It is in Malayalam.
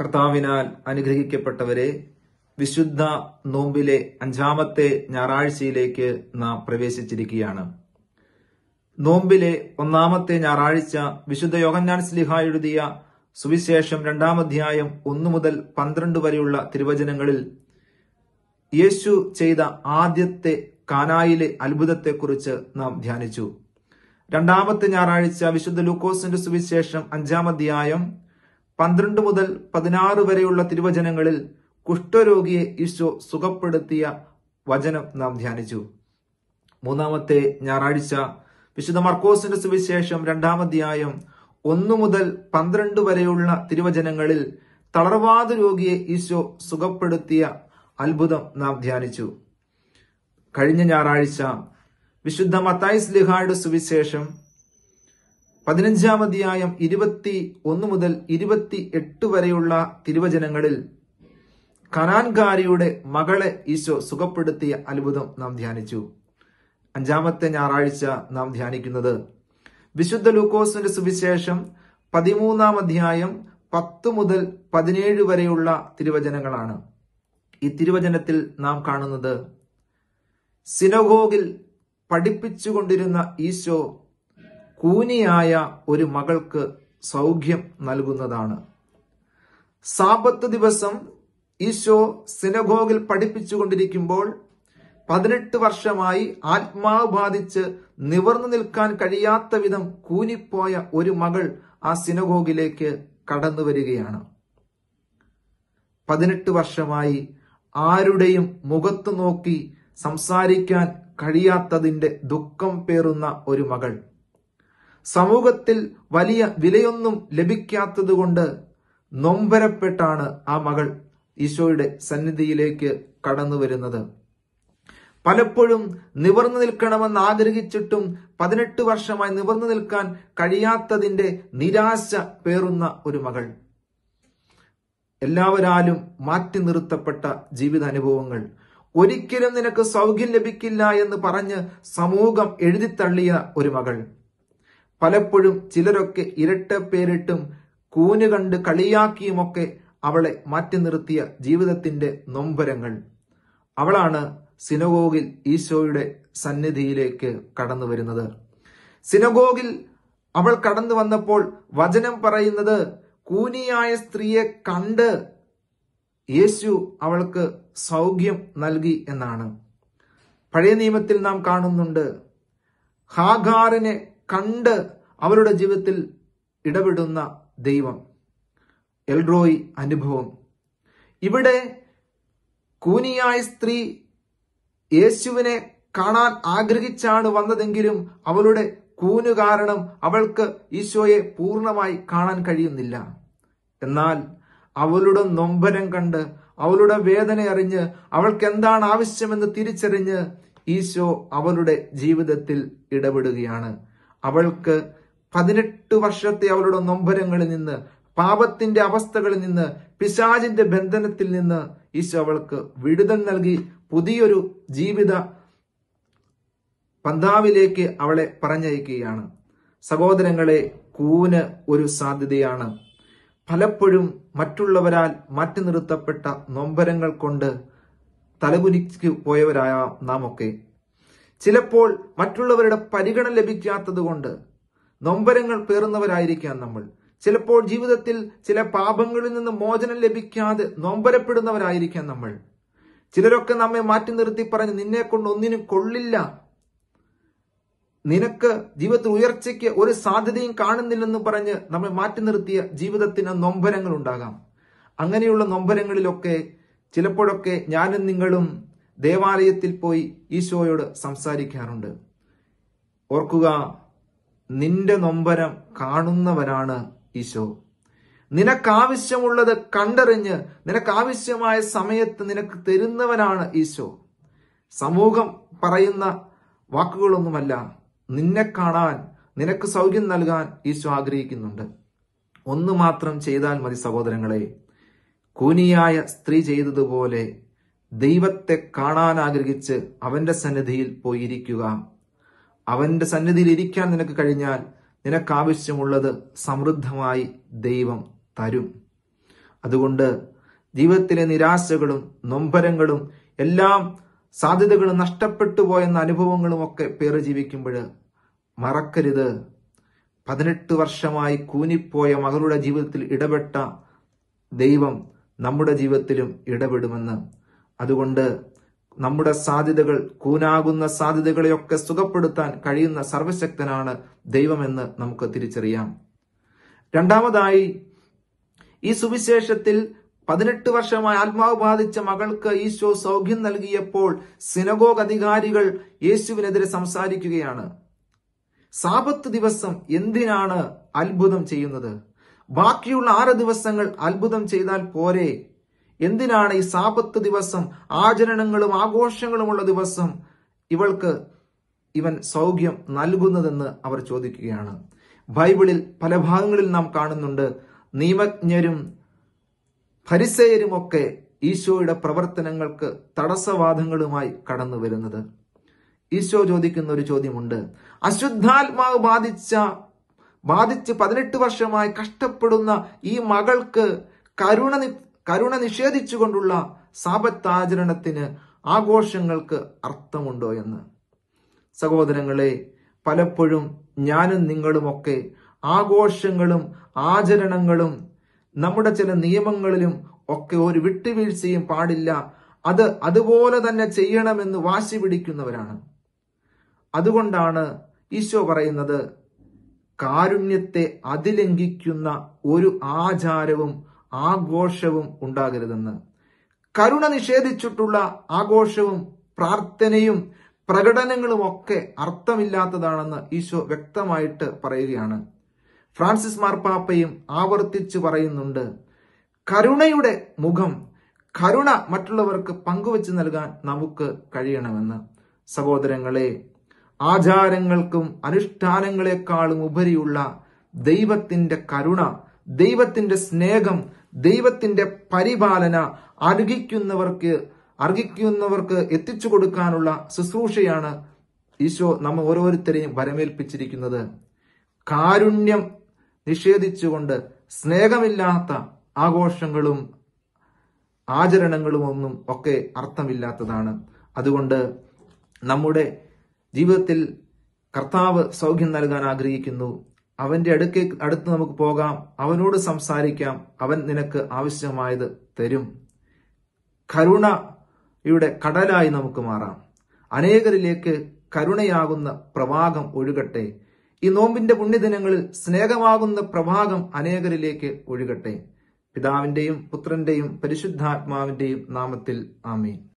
കർത്താവിനാൽ അനുഗ്രഹിക്കപ്പെട്ടവരെ വിശുദ്ധ നോമ്പിലെ അഞ്ചാമത്തെ ഞായറാഴ്ചയിലേക്ക് നാം പ്രവേശിച്ചിരിക്കുകയാണ് നോമ്പിലെ ഒന്നാമത്തെ ഞായറാഴ്ച വിശുദ്ധ യോഹന്നാൻ സ്ലിഹ എഴുതിയ സുവിശേഷം രണ്ടാമധ്യായം അധ്യായം ഒന്നു മുതൽ പന്ത്രണ്ട് വരെയുള്ള തിരുവചനങ്ങളിൽ യേശു ചെയ്ത ആദ്യത്തെ കാനായിലെ അത്ഭുതത്തെക്കുറിച്ച് നാം ധ്യാനിച്ചു രണ്ടാമത്തെ ഞായറാഴ്ച വിശുദ്ധ ലൂക്കോസിന്റെ സുവിശേഷം അഞ്ചാം അധ്യായം പന്ത്രണ്ട് മുതൽ പതിനാറ് വരെയുള്ള തിരുവചനങ്ങളിൽ കുഷ്ഠരോഗിയെ ഈശോ സുഖപ്പെടുത്തിയ വചനം നാം ധ്യാനിച്ചു മൂന്നാമത്തെ ഞായറാഴ്ച വിശുദ്ധ മർക്കോസിന്റെ സുവിശേഷം രണ്ടാമധ്യായം ഒന്നു മുതൽ പന്ത്രണ്ട് വരെയുള്ള തിരുവചനങ്ങളിൽ തളർവാത രോഗിയെ ഈശോ സുഖപ്പെടുത്തിയ അത്ഭുതം നാം ധ്യാനിച്ചു കഴിഞ്ഞ ഞായറാഴ്ച വിശുദ്ധ മത്തായിസ് ലിഹായുടെ സുവിശേഷം പതിനഞ്ചാം അധ്യായം ഇരുപത്തി ഒന്ന് മുതൽ ഇരുപത്തി എട്ട് വരെയുള്ള തിരുവചനങ്ങളിൽ കനാൻകാരിയുടെ മകളെ ഈശോ സുഖപ്പെടുത്തിയ അത്ഭുതം നാം ധ്യാനിച്ചു അഞ്ചാമത്തെ ഞായറാഴ്ച നാം ധ്യാനിക്കുന്നത് വിശുദ്ധ ലൂക്കോസിന്റെ സുവിശേഷം പതിമൂന്നാം അധ്യായം പത്ത് മുതൽ പതിനേഴ് വരെയുള്ള തിരുവചനങ്ങളാണ് ഈ തിരുവചനത്തിൽ നാം കാണുന്നത് സിനഗോഗിൽ പഠിപ്പിച്ചുകൊണ്ടിരുന്ന ഈശോ കൂനിയായ ഒരു മകൾക്ക് സൗഖ്യം നൽകുന്നതാണ് സാപത്ത് ദിവസം ഈശോ സിനഗോഗിൽ പഠിപ്പിച്ചുകൊണ്ടിരിക്കുമ്പോൾ പതിനെട്ട് വർഷമായി ആത്മാവ് ബാധിച്ച് നിവർന്നു നിൽക്കാൻ കഴിയാത്ത വിധം കൂനിപ്പോയ ഒരു മകൾ ആ സിനഗോഗിലേക്ക് കടന്നു വരികയാണ് പതിനെട്ട് വർഷമായി ആരുടെയും മുഖത്ത് നോക്കി സംസാരിക്കാൻ കഴിയാത്തതിന്റെ ദുഃഖം പേറുന്ന ഒരു മകൾ സമൂഹത്തിൽ വലിയ വിലയൊന്നും ലഭിക്കാത്തതുകൊണ്ട് നൊമ്പരപ്പെട്ടാണ് ആ മകൾ ഈശോയുടെ സന്നിധിയിലേക്ക് കടന്നു വരുന്നത് പലപ്പോഴും നിവർന്നു നിൽക്കണമെന്ന് ആഗ്രഹിച്ചിട്ടും പതിനെട്ട് വർഷമായി നിവർന്നു നിൽക്കാൻ കഴിയാത്തതിന്റെ നിരാശ പേറുന്ന ഒരു മകൾ എല്ലാവരാലും മാറ്റി നിർത്തപ്പെട്ട ജീവിതാനുഭവങ്ങൾ ഒരിക്കലും നിനക്ക് സൗഖ്യം ലഭിക്കില്ല എന്ന് പറഞ്ഞ് സമൂഹം എഴുതിത്തള്ളിയ ഒരു മകൾ പലപ്പോഴും ചിലരൊക്കെ ഇരട്ട പേരിട്ടും കൂന് കണ്ട് കളിയാക്കിയുമൊക്കെ അവളെ മാറ്റി നിർത്തിയ ജീവിതത്തിന്റെ നൊമ്പരങ്ങൾ അവളാണ് സിനഗോഗിൽ ഈശോയുടെ സന്നിധിയിലേക്ക് കടന്നു വരുന്നത് സിനഗോഗിൽ അവൾ കടന്നു വന്നപ്പോൾ വചനം പറയുന്നത് കൂനിയായ സ്ത്രീയെ കണ്ട് യേശു അവൾക്ക് സൗഖ്യം നൽകി എന്നാണ് പഴയ നിയമത്തിൽ നാം കാണുന്നുണ്ട് ഹാഗാറിനെ കണ്ട് അവരുടെ ജീവിതത്തിൽ ഇടപെടുന്ന ദൈവം എൽറോയ് അനുഭവം ഇവിടെ കൂനിയായ സ്ത്രീ യേശുവിനെ കാണാൻ ആഗ്രഹിച്ചാണ് വന്നതെങ്കിലും അവളുടെ കൂനു കാരണം അവൾക്ക് ഈശോയെ പൂർണ്ണമായി കാണാൻ കഴിയുന്നില്ല എന്നാൽ അവളുടെ നൊമ്പരം കണ്ട് അവളുടെ വേദന അറിഞ്ഞ് അവൾക്ക് എന്താണ് ആവശ്യമെന്ന് തിരിച്ചറിഞ്ഞ് ഈശോ അവളുടെ ജീവിതത്തിൽ ഇടപെടുകയാണ് അവൾക്ക് പതിനെട്ട് വർഷത്തെ അവളുടെ നൊമ്പരങ്ങളിൽ നിന്ന് പാപത്തിന്റെ അവസ്ഥകളിൽ നിന്ന് പിശാചിന്റെ ബന്ധനത്തിൽ നിന്ന് ഈശോ അവൾക്ക് വിടുതൽ നൽകി പുതിയൊരു ജീവിത പന്താവിലേക്ക് അവളെ പറഞ്ഞയക്കുകയാണ് സഹോദരങ്ങളെ കൂന് ഒരു സാധ്യതയാണ് പലപ്പോഴും മറ്റുള്ളവരാൽ മാറ്റി നിർത്തപ്പെട്ട നൊമ്പരങ്ങൾ കൊണ്ട് തലകുനിക്ക് പോയവരായ നാമൊക്കെ ചിലപ്പോൾ മറ്റുള്ളവരുടെ പരിഗണന കൊണ്ട് നൊമ്പരങ്ങൾ പേറുന്നവരായിരിക്കാം നമ്മൾ ചിലപ്പോൾ ജീവിതത്തിൽ ചില പാപങ്ങളിൽ നിന്ന് മോചനം ലഭിക്കാതെ നൊമ്പരപ്പെടുന്നവരായിരിക്കാം നമ്മൾ ചിലരൊക്കെ നമ്മെ മാറ്റി നിർത്തി പറഞ്ഞ് നിന്നെ കൊണ്ട് ഒന്നിനും കൊള്ളില്ല നിനക്ക് ജീവിതത്തിൽ ഉയർച്ചയ്ക്ക് ഒരു സാധ്യതയും കാണുന്നില്ലെന്ന് പറഞ്ഞ് നമ്മെ മാറ്റി നിർത്തിയ ജീവിതത്തിന് നൊമ്പരങ്ങൾ ഉണ്ടാകാം അങ്ങനെയുള്ള നൊമ്പരങ്ങളിലൊക്കെ ചിലപ്പോഴൊക്കെ ഞാനും നിങ്ങളും ദേവാലയത്തിൽ പോയി ഈശോയോട് സംസാരിക്കാറുണ്ട് ഓർക്കുക നിന്റെ നൊമ്പരം കാണുന്നവരാണ് ഈശോ നിനക്കാവശ്യമുള്ളത് കണ്ടറിഞ്ഞ് നിനക്കാവശ്യമായ സമയത്ത് നിനക്ക് തരുന്നവനാണ് ഈശോ സമൂഹം പറയുന്ന വാക്കുകളൊന്നുമല്ല നിന്നെ കാണാൻ നിനക്ക് സൗഖ്യം നൽകാൻ ഈശോ ആഗ്രഹിക്കുന്നുണ്ട് ഒന്ന് മാത്രം ചെയ്താൽ മതി സഹോദരങ്ങളെ കൂനിയായ സ്ത്രീ ചെയ്തതുപോലെ ദൈവത്തെ കാണാൻ ആഗ്രഹിച്ച് അവന്റെ സന്നിധിയിൽ പോയിരിക്കുക അവന്റെ സന്നിധിയിൽ ഇരിക്കാൻ നിനക്ക് കഴിഞ്ഞാൽ നിനക്ക് ആവശ്യമുള്ളത് സമൃദ്ധമായി ദൈവം തരും അതുകൊണ്ട് ജീവിതത്തിലെ നിരാശകളും നൊമ്പരങ്ങളും എല്ലാം സാധ്യതകളും നഷ്ടപ്പെട്ടു പോയെന്ന അനുഭവങ്ങളും ഒക്കെ പേര് ജീവിക്കുമ്പോൾ മറക്കരുത് പതിനെട്ട് വർഷമായി കൂനിപ്പോയ മകളുടെ ജീവിതത്തിൽ ഇടപെട്ട ദൈവം നമ്മുടെ ജീവിതത്തിലും ഇടപെടുമെന്ന് അതുകൊണ്ട് നമ്മുടെ സാധ്യതകൾ കൂനാകുന്ന സാധ്യതകളെയൊക്കെ സുഖപ്പെടുത്താൻ കഴിയുന്ന സർവശക്തനാണ് ദൈവമെന്ന് നമുക്ക് തിരിച്ചറിയാം രണ്ടാമതായി ഈ സുവിശേഷത്തിൽ പതിനെട്ട് വർഷമായി ആത്മാവ് ബാധിച്ച മകൾക്ക് ഈശോ സൗഖ്യം നൽകിയപ്പോൾ സിനഗോഗ് അധികാരികൾ യേശുവിനെതിരെ സംസാരിക്കുകയാണ് സാപത്ത് ദിവസം എന്തിനാണ് അത്ഭുതം ചെയ്യുന്നത് ബാക്കിയുള്ള ആറ് ദിവസങ്ങൾ അത്ഭുതം ചെയ്താൽ പോരെ എന്തിനാണ് ഈ സാപത്ത് ദിവസം ആചരണങ്ങളും ആഘോഷങ്ങളുമുള്ള ദിവസം ഇവൾക്ക് ഇവൻ സൗഖ്യം നൽകുന്നതെന്ന് അവർ ചോദിക്കുകയാണ് ബൈബിളിൽ പല ഭാഗങ്ങളിൽ നാം കാണുന്നുണ്ട് നിയമജ്ഞരും ഫരിസേരുമൊക്കെ ഈശോയുടെ പ്രവർത്തനങ്ങൾക്ക് തടസ്സവാദങ്ങളുമായി കടന്നു വരുന്നത് ഈശോ ചോദിക്കുന്ന ഒരു ചോദ്യമുണ്ട് അശുദ്ധാത്മാവ് ബാധിച്ച ബാധിച്ച് പതിനെട്ട് വർഷമായി കഷ്ടപ്പെടുന്ന ഈ മകൾക്ക് കരുണ കരുണ നിഷേധിച്ചുകൊണ്ടുള്ള സാപത്താചരണത്തിന് ആഘോഷങ്ങൾക്ക് അർത്ഥമുണ്ടോ എന്ന് സഹോദരങ്ങളെ പലപ്പോഴും ഞാനും നിങ്ങളുമൊക്കെ ആഘോഷങ്ങളും ആചരണങ്ങളും നമ്മുടെ ചില നിയമങ്ങളിലും ഒക്കെ ഒരു വിട്ടുവീഴ്ചയും പാടില്ല അത് അതുപോലെ തന്നെ ചെയ്യണമെന്ന് വാശി പിടിക്കുന്നവരാണ് അതുകൊണ്ടാണ് ഈശോ പറയുന്നത് കാരുണ്യത്തെ അതിലംഘിക്കുന്ന ഒരു ആചാരവും ആഘോഷവും ഉണ്ടാകരുതെന്ന് കരുണ നിഷേധിച്ചിട്ടുള്ള ആഘോഷവും പ്രാർത്ഥനയും പ്രകടനങ്ങളും ഒക്കെ അർത്ഥമില്ലാത്തതാണെന്ന് ഈശോ വ്യക്തമായിട്ട് പറയുകയാണ് ഫ്രാൻസിസ് മാർപ്പാപ്പയും ആവർത്തിച്ച് പറയുന്നുണ്ട് കരുണയുടെ മുഖം കരുണ മറ്റുള്ളവർക്ക് പങ്കുവച്ച് നൽകാൻ നമുക്ക് കഴിയണമെന്ന് സഹോദരങ്ങളെ ആചാരങ്ങൾക്കും അനുഷ്ഠാനങ്ങളെക്കാളും ഉപരിയുള്ള ദൈവത്തിന്റെ കരുണ ദൈവത്തിന്റെ സ്നേഹം ദൈവത്തിന്റെ പരിപാലന അർഹിക്കുന്നവർക്ക് അർഹിക്കുന്നവർക്ക് എത്തിച്ചു കൊടുക്കാനുള്ള ശുശ്രൂഷയാണ് ഈശോ നമ്മ ഓരോരുത്തരെയും വരമേൽപ്പിച്ചിരിക്കുന്നത് കാരുണ്യം നിഷേധിച്ചുകൊണ്ട് സ്നേഹമില്ലാത്ത ആഘോഷങ്ങളും ആചരണങ്ങളും ഒന്നും ഒക്കെ അർത്ഥമില്ലാത്തതാണ് അതുകൊണ്ട് നമ്മുടെ ജീവിതത്തിൽ കർത്താവ് സൗഖ്യം നൽകാൻ ആഗ്രഹിക്കുന്നു അവന്റെ അടുക്കേ അടുത്ത് നമുക്ക് പോകാം അവനോട് സംസാരിക്കാം അവൻ നിനക്ക് ആവശ്യമായത് തരും കരുണയുടെ കടലായി നമുക്ക് മാറാം അനേകരിലേക്ക് കരുണയാകുന്ന പ്രവാഹം ഒഴുകട്ടെ ഈ നോമ്പിന്റെ പുണ്യദിനങ്ങളിൽ സ്നേഹമാകുന്ന പ്രവാഹം അനേകരിലേക്ക് ഒഴുകട്ടെ പിതാവിന്റെയും പുത്രന്റെയും പരിശുദ്ധാത്മാവിന്റെയും നാമത്തിൽ ആമീൻ